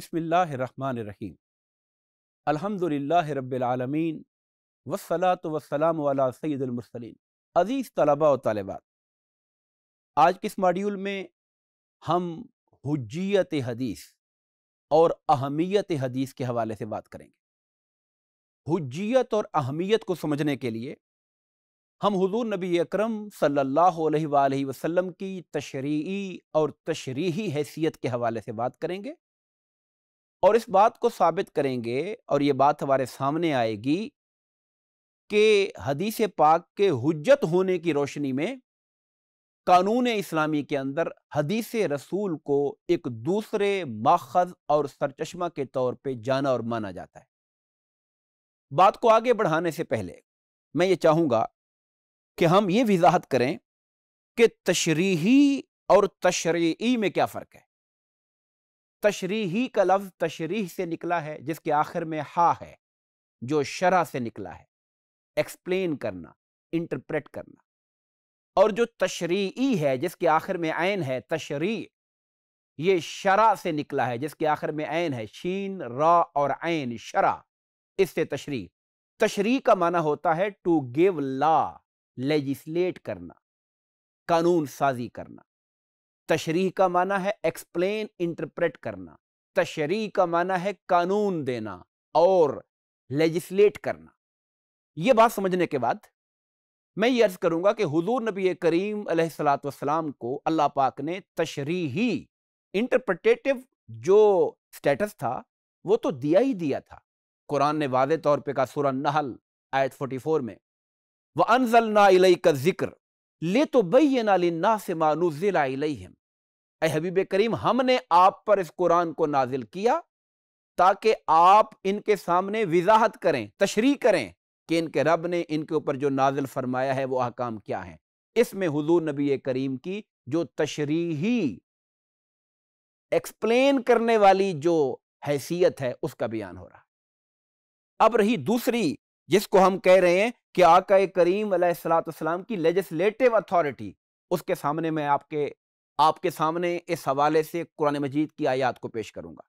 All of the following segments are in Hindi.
बिसमीम अलहमदिल्ला रबालमीन वसलात वसलाम सैदुलमरसलिन अज़ीज़ तलबा और तलबात आज के इस मॉड्यूल में हम हजियत हदीस और अहमियत हदीस के हवाले से बात करेंगे हजियत और अहमियत को समझने के लिए हम हुजूर नबी अकरम सल्लल्लाहु अलैहि वसल्लम की तशरी और तशरीही हैसियत के हवाले से बात करेंगे और इस बात को साबित करेंगे और ये बात हमारे सामने आएगी कि हदीस पाक के हजत होने की रोशनी में कानून इस्लामी के अंदर हदीस रसूल को एक दूसरे माखज और सरचश्मा के तौर पे जाना और माना जाता है बात को आगे बढ़ाने से पहले मैं ये चाहूँगा कि हम ये वजाहत करें कि तशरीही और तशरी में क्या फ़र्क है तशरीही का लफ्ज़ तशरीह से निकला है जिसके आखिर में हा है जो शरा से निकला है एक्सप्लेन करना इंटरप्रेट करना और जो तशरी है जिसके आखिर में आयन है तशरी ये शरा से निकला है जिसके आखिर में आयन है शीन रा और आयन शरा इससे तशरी तशरी का माना होता है टू गिव ला लेजिस्लेट करना कानून साजी करना तशरी का माना है एक्सप्लेन इंटरप्रेट करना तशरी का माना है कानून देना और लेजिस्लेट करना यह बात समझने के बाद मैं ये अर्ज करूंगा कि हुजूर नबी करीम सलाम को अल्लाह पाक ने तशरी ही इंटरप्रटेटिव जो स्टेटस था वो तो दिया ही दिया था कुरान ने वादे तौर पे कहा सुर नहल आयत 44 में वह अनजल ना का जिक्र ले तो बैना से मानुजिला हम हबीब करीम हमने आप पर इस कुरान को नाजिल किया ताकि आप इनके सामने वजाहत करें तशरी करें कि इनके रब ने इनके ऊपर जो नाजिल फरमाया है वो अहकाम क्या है इसमें हजूर नबी करीम की जो तशरीही एक्सप्लेन करने वाली जो हैसियत है उसका बयान हो रहा अब रही दूसरी जिसको हम कह रहे हैं कि आका करीम सलाम की लेजिस्लेटिव अथॉरिटी उसके सामने मैं आपके आपके सामने इस हवाले से कुरान मजीद की आयात को पेश करूँगा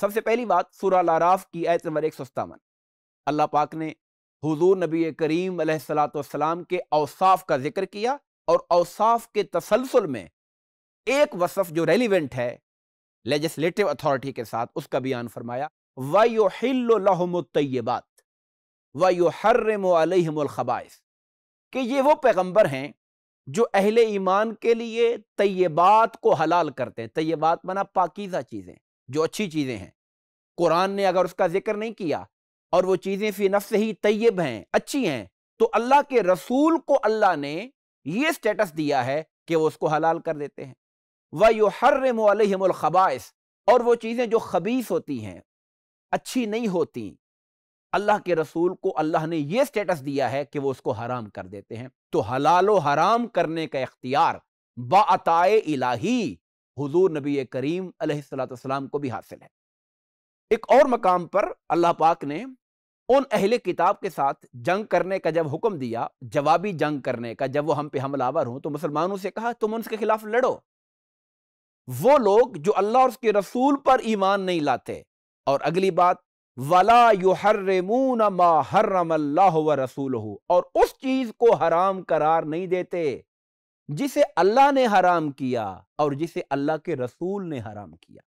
सबसे पहली बात सूरा लाराफ की आयत नंबर एक सस्तावन अल्लाह पाक ने हुजूर नबी करीम सलाम के अवसाफ का जिक्र किया और अवसाफ के तसलसल में एक वसफ़ जो रेलिवेंट है लेजिस्लेटिव अथॉरिटी के साथ उसका बयान फरमाया वायबात वायो हर्रमखबाइस कि ये वो पैगम्बर हैं जो अहले ईमान के लिए तय्यबात को हलाल करते हैं तय्यबात मना पाकिज़ा चीज़ें जो अच्छी चीज़ें हैं कुरान ने अगर उसका जिक्र नहीं किया और वो चीज़ें नफ नफ्स ही तय्यब हैं अच्छी हैं तो अल्लाह के रसूल को अल्लाह ने ये स्टेटस दिया है कि वो उसको हलाल कर देते हैं वह यो हर हर्रमखबाइस और वो चीज़ें जो खबीस होती हैं अच्छी नहीं होती अल्लाह के रसूल को अल्लाह ने यह स्टेटस दिया है कि वो उसको हराम कर देते हैं तो हलाल हराम करने का इख्तियार बाताए इलाही हुजूर नबी करीम अलैहिस्सलाम को भी हासिल है एक और मकाम पर अल्लाह पाक ने उन अहले किताब के साथ जंग करने का जब हुक्म दिया जवाबी जंग करने का जब वो हम पे हमलावर हो तो मुसलमानों से कहा तुम उनके खिलाफ लड़ो वो लोग जो अल्लाह और उसके रसूल पर ईमान नहीं लाते और अगली बात वला युहर्रमून मा हर्रम अल्लाह व रसूल और उस चीज को हराम करार नहीं देते जिसे अल्लाह ने हराम किया और जिसे अल्लाह के रसूल ने हराम किया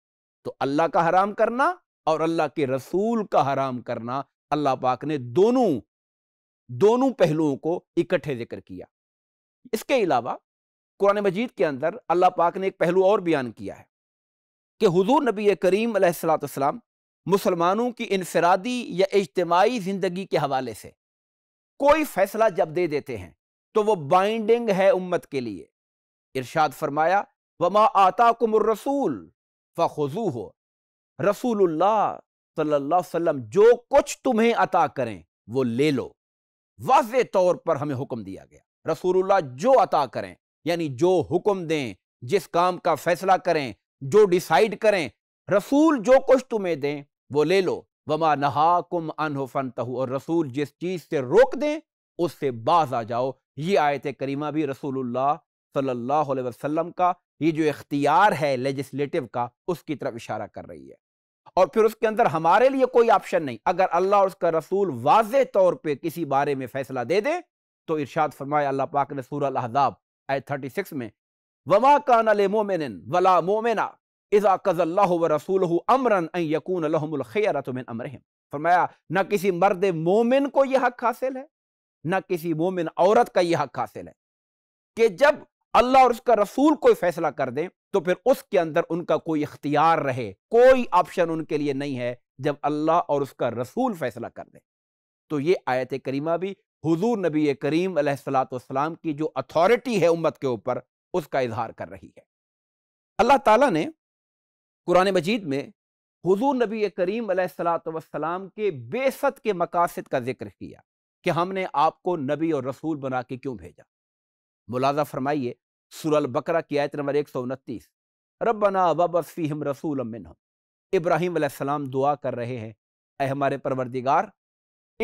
तो अल्लाह का हराम करना और अल्लाह के रसूल का हराम करना अल्लाह पाक ने दोनों दोनों पहलुओं को इकट्ठे जिक्र किया इसके अलावा कुरान मजीद के अंदर अल्लाह पाक ने एक पहलू और बयान किया है कि हुजूर नबी करीम सलाम मुसलमानों की इनफरादी या इज्तमाही ज़िंदगी के हवाले से कोई फ़ैसला जब दे देते हैं तो वह बाइंडिंग है उम्मत के लिए इर्शाद फरमाया वमा आता रसूल फ़ुजू हो रसूल सल्लल्लाहु जो कुछ तुम्हें अता करें वो ले लो वाज तौर पर हमें हुक्म दिया गया रसूलुल्लाह जो अता करें यानी जो हुक्म दें जिस काम का फैसला करें जो डिसाइड करें रसूल जो कुछ तुम्हें दें वो ले लो वमा नहा कुम अनहो तहु और रसूल जिस चीज़ से रोक दें उससे बाज आ जाओ ये आयत करीमा भी रसूलुल्लाह सल्लल्लाहु अलैहि वसल्लम का ये जो इख्तियार है लेजिस्लेटिव का उसकी तरफ इशारा कर रही है और फिर उसके अंदर हमारे लिए कोई ऑप्शन नहीं अगर अल्लाह और उसका रसूल वाज तौर पर किसी बारे में फैसला दे दे तो इरशाद फरमाए अल्लाह पाक ने सूर अहजाब आय थर्टी में वमा कान मोमिन वला मोमिना इज़ा कज़ल्ला व रसूल अमरन यकून अलहमखैरतमिन अमरहम फरमाया न किसी मर्द मोमिन को यह हक हासिल है न किसी मोमिन औरत का यह हक हासिल है कि जब अल्लाह और उसका रसूल कोई फैसला कर दें तो फिर उसके अंदर उनका कोई इख्तियार रहे कोई ऑप्शन उनके लिए नहीं है जब अल्लाह और उसका रसूल फैसला कर दे तो ये आयत करीमा भी हजूर नबी करीम सलाम की जो अथॉरिटी है उम्मत के ऊपर उसका इजहार कर रही है अल्लाह ताला ने कुरान मजीद में हजूर नबी करीम सलाम के बेसत के मकासद का जिक्र किया कि हमने आपको नबी और रसूल बना के क्यों भेजा मुलाजा फरमाइए सुरल बकरा की आयत नंबर एक सौ उनतीस रबना वबीम रसूल इब्राहिम सलाम दुआ कर रहे हैं अः हमारे परवरदिगार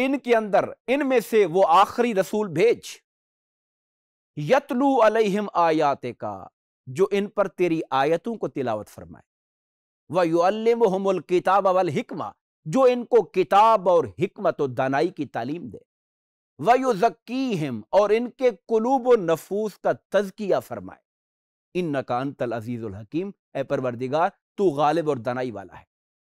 इनके अंदर इनमें से वो आखिरी रसूल भेज यतलू अलहिम आयात का जो इन पर तेरी आयतों को तिलावत फरमाए वयुअल किताब अवल हिकमा जो इनको किताब और हिकमत और दानाई की तालीम दे वयु वयुजक्कीम और इनके कुलूब नफूस का तजकिया फरमाए इन नकान तल अजीज़ुल हकीम ए परवरदिगार तू गालिब और दनाई वाला है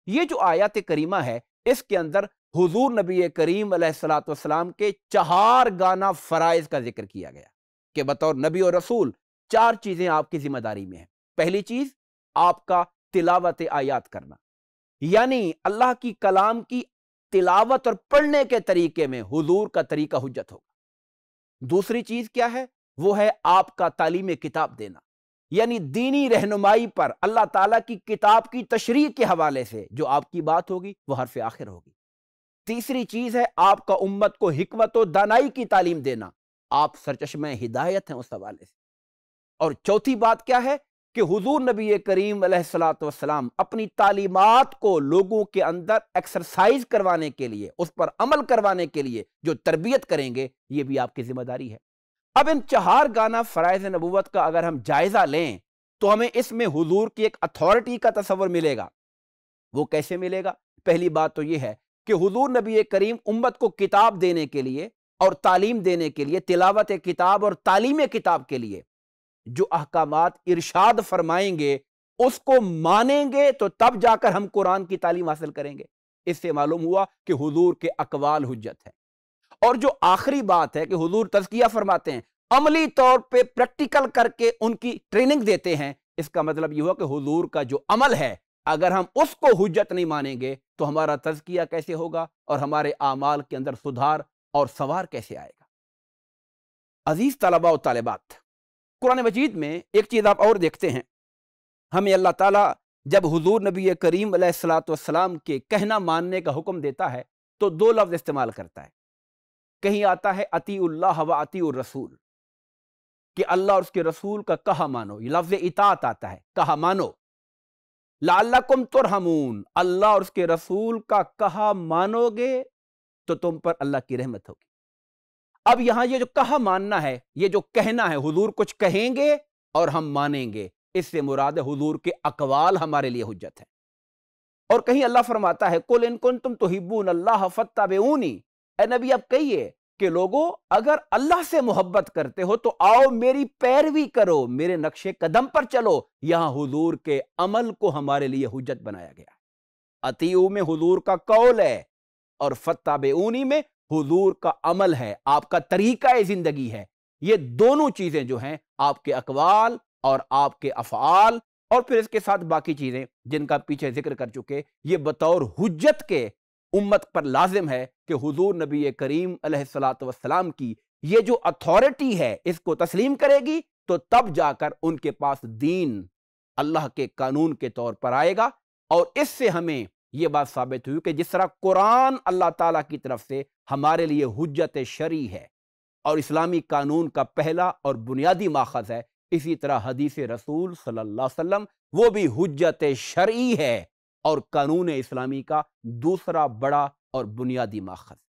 ये जो आयत करीमा है इसके अंदर हुजूर नबी करीम सलाम के चार गाना फ़राइज़ का जिक्र किया गया कि बतौर नबी और रसूल चार चीज़ें आपकी ज़िम्मेदारी में है पहली चीज़ आपका तिलावत आयात करना यानी अल्लाह की कलाम की तिलावत और पढ़ने के तरीके में हुजूर का तरीका हजत होगा दूसरी चीज क्या है वो है आपका तालीम किताब देना यानी दीनी रहनुमाई पर अल्लाह ताला की किताब की तशरी के हवाले से जो आपकी बात होगी वह हरफ आखिर होगी तीसरी चीज है आपका उम्मत को हिकमत और दानाई की तालीम देना आप सरचश्मे हिदायत हैं उस हवाले से और चौथी बात क्या है कि हुजूर नबी करीम सलाम अपनी तालीमत को लोगों के अंदर एक्सरसाइज करवाने के लिए उस पर अमल करवाने के लिए जो तरबियत करेंगे ये भी आपकी जिम्मेदारी है अब इन चार गाना फ़रज़ नबूत का अगर हम जायज़ा लें तो हमें इसमें हुजूर की एक अथॉरिटी का तस्वर मिलेगा वो कैसे मिलेगा पहली बात तो यह है कि हुजूर नबी करीम उम्मत को किताब देने के लिए और तालीम देने के लिए तिलावत किताब और तालीम किताब के लिए जो अहकाम इरशाद फरमाएंगे उसको मानेंगे तो तब जाकर हम कुरान की तालीम हासिल करेंगे इससे मालूम हुआ कि हजूर के अकवाल हजत है और जो आखिरी बात है कि हजूर तजकिया फरमाते हैं अमली तौर पर प्रैक्टिकल करके उनकी ट्रेनिंग देते हैं इसका मतलब यह हुआ कि हजूर का जो अमल है अगर हम उसको हजत नहीं मानेंगे तो हमारा तजकिया कैसे होगा और हमारे आमाल के अंदर सुधार और सवार कैसे आएगा अजीज तलबा और तालिबात कुरान मजीद में एक चीज़ आप और देखते हैं हमें अल्लाह ताला जब हुजूर नबी करीम सलाम के कहना मानने का हुक्म देता है तो दो लफ्ज़ इस्तेमाल करता है कहीं आता है अती व अति रसूल कि अल्लाह और उसके रसूल का कहा मानो ये लफ्ज़ इतात आता है कहा मानो तुर तुरहमून अल्लाह और उसके रसूल का कहा मानोगे तो तुम पर अल्लाह की रहमत होगी अब यहां ये जो कहा मानना है ये जो कहना है हुजूर कुछ कहेंगे और हम मानेंगे इससे मुराद हुजूर के अकवाल हमारे लिए हुज्जत है और कहीं अल्लाह फरमाता है कुल इनकुन तुम तो हिब्बून अल्लाह फत्ताबेऊनी ए नबी अब कहिए कि लोगों अगर अल्लाह से मोहब्बत करते हो तो आओ मेरी पैरवी करो मेरे नक्शे कदम पर चलो यहां हुजूर के अमल को हमारे लिए हुज्जत बनाया गया अतीऊ में हुजूर का कौल है और बेऊनी में हुजूर का अमल है आपका तरीका ज़िंदगी है ये दोनों चीज़ें जो हैं आपके अकवाल और आपके अफ़ाल और फिर इसके साथ बाकी चीज़ें जिनका पीछे जिक्र कर चुके ये बतौर हजत के उम्मत पर लाजिम है कि हुजूर नबी करीम सलाम की ये जो अथॉरिटी है इसको तस्लीम करेगी तो तब जाकर उनके पास दीन अल्लाह के कानून के तौर पर आएगा और इससे हमें ये बात साबित हुई कि जिस तरह कुरान अल्लाह ताला की तरफ से हमारे लिए हजत शरी है और इस्लामी कानून का पहला और बुनियादी माखज है इसी तरह हदीस रसूल सल्लल्लाहु अलैहि वसल्लम वो भी हजत शरी है और कानून इस्लामी का दूसरा बड़ा और बुनियादी माखज